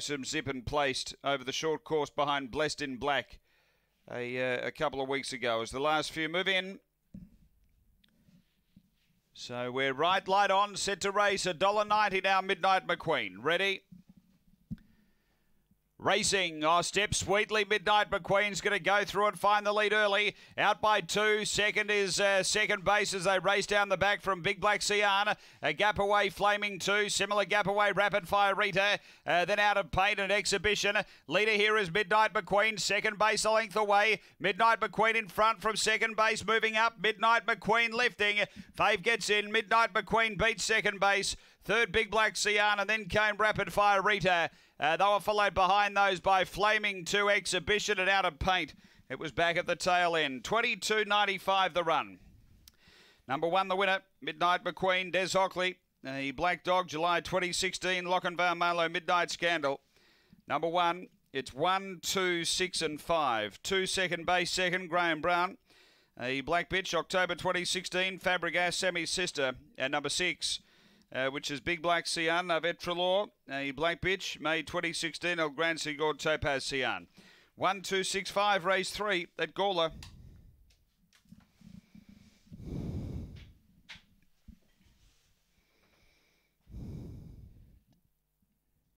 Some zip and placed over the short course behind Blessed in Black a, uh, a couple of weeks ago as the last few move in. So we're right light on, set to race, $1.90 now, Midnight McQueen. Ready? Racing, oh, step sweetly. Midnight McQueen's going to go through and find the lead early. Out by two. Second is uh, second base as they race down the back from Big Black Siana. A gap away, Flaming Two. Similar gap away, Rapid Fire Rita. Uh, then out of paint and exhibition. Leader here is Midnight McQueen. Second base a length away. Midnight McQueen in front from second base, moving up. Midnight McQueen lifting. Fave gets in. Midnight McQueen beats second base. Third, Big Black Siana. Then came Rapid Fire Rita. Uh, they were followed behind those by Flaming 2 Exhibition and Out of Paint. It was back at the tail end. 22.95 the run. Number one, the winner, Midnight McQueen, Des Hockley. The uh, Black Dog, July 2016, Lochinvar Marlow, Midnight Scandal. Number one, it's one, two, six, and five. Two second base, second, Graham Brown. The uh, Black Bitch, October 2016, Fabregas, Semi Sister. And number six, uh, which is Big Black Sian of Etrelor, a Black Bitch, May 2016, El Grand Sigurd Topaz Sian. 1265, race 3 at Gawler.